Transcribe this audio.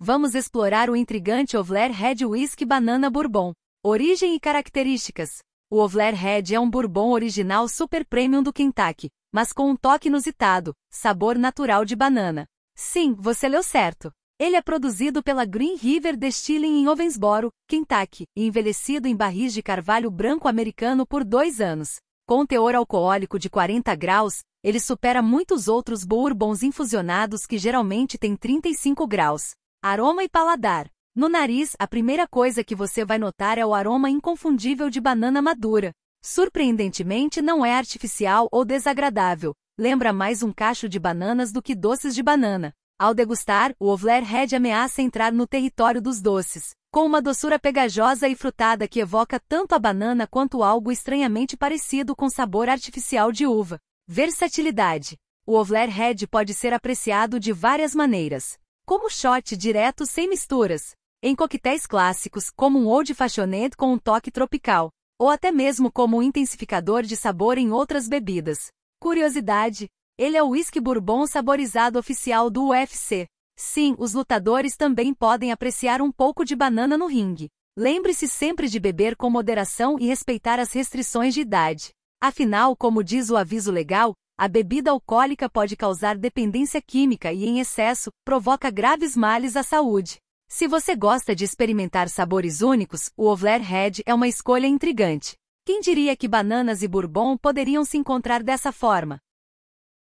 Vamos explorar o intrigante Ovler Red Whisky Banana Bourbon. Origem e características. O Ovler Red é um bourbon original super premium do Kentucky, mas com um toque inusitado, sabor natural de banana. Sim, você leu certo. Ele é produzido pela Green River Distilling em Owensboro, Kentucky, e envelhecido em barris de carvalho branco americano por dois anos. Com teor alcoólico de 40 graus, ele supera muitos outros bourbons infusionados que geralmente têm 35 graus. Aroma e paladar. No nariz, a primeira coisa que você vai notar é o aroma inconfundível de banana madura. Surpreendentemente, não é artificial ou desagradável. Lembra mais um cacho de bananas do que doces de banana. Ao degustar, o Ovler Red ameaça entrar no território dos doces, com uma doçura pegajosa e frutada que evoca tanto a banana quanto algo estranhamente parecido com sabor artificial de uva. Versatilidade. O Ovler Red pode ser apreciado de várias maneiras como shot direto sem misturas, em coquetéis clássicos como um old fashioned com um toque tropical, ou até mesmo como um intensificador de sabor em outras bebidas. Curiosidade, ele é o whisky bourbon saborizado oficial do UFC. Sim, os lutadores também podem apreciar um pouco de banana no ringue. Lembre-se sempre de beber com moderação e respeitar as restrições de idade. Afinal, como diz o aviso legal, a bebida alcoólica pode causar dependência química e, em excesso, provoca graves males à saúde. Se você gosta de experimentar sabores únicos, o Ovler Red é uma escolha intrigante. Quem diria que bananas e bourbon poderiam se encontrar dessa forma?